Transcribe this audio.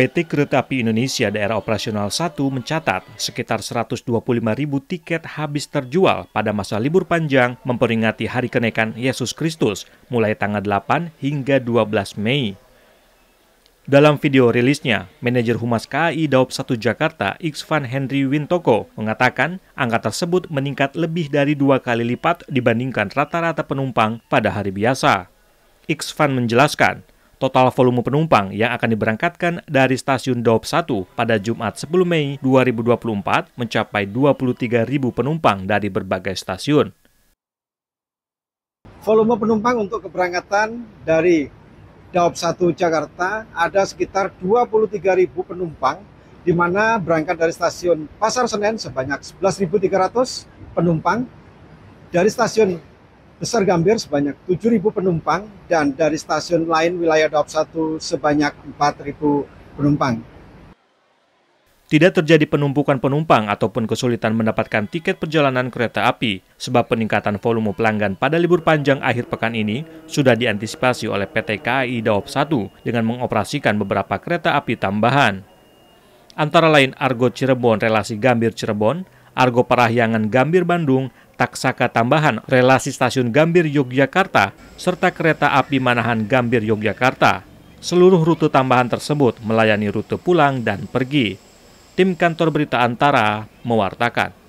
PT Kereta Api Indonesia Daerah Operasional 1 mencatat sekitar 125 ribu tiket habis terjual pada masa libur panjang memperingati hari kenaikan Yesus Kristus mulai tanggal 8 hingga 12 Mei. Dalam video rilisnya, manajer Humas KAI Daob 1 Jakarta, Iksvan Henry Wintoko, mengatakan angka tersebut meningkat lebih dari dua kali lipat dibandingkan rata-rata penumpang pada hari biasa. Iksvan menjelaskan, total volume penumpang yang akan diberangkatkan dari stasiun Daup 1 pada Jumat 10 Mei 2024 mencapai 23.000 penumpang dari berbagai stasiun. Volume penumpang untuk keberangkatan dari Daup 1 Jakarta ada sekitar 23.000 penumpang di mana berangkat dari stasiun Pasar Senen sebanyak 11.300 penumpang dari stasiun Besar Gambir sebanyak 7.000 penumpang dan dari stasiun lain wilayah Daop 1 sebanyak 4.000 penumpang. Tidak terjadi penumpukan penumpang ataupun kesulitan mendapatkan tiket perjalanan kereta api sebab peningkatan volume pelanggan pada libur panjang akhir pekan ini sudah diantisipasi oleh PT KAI Daop 1 dengan mengoperasikan beberapa kereta api tambahan. Antara lain Argo Cirebon relasi Gambir Cirebon, Argo Parahyangan Gambir Bandung, taksaka tambahan relasi stasiun Gambir Yogyakarta serta kereta api Manahan Gambir Yogyakarta. Seluruh rute tambahan tersebut melayani rute pulang dan pergi. Tim kantor berita Antara mewartakan.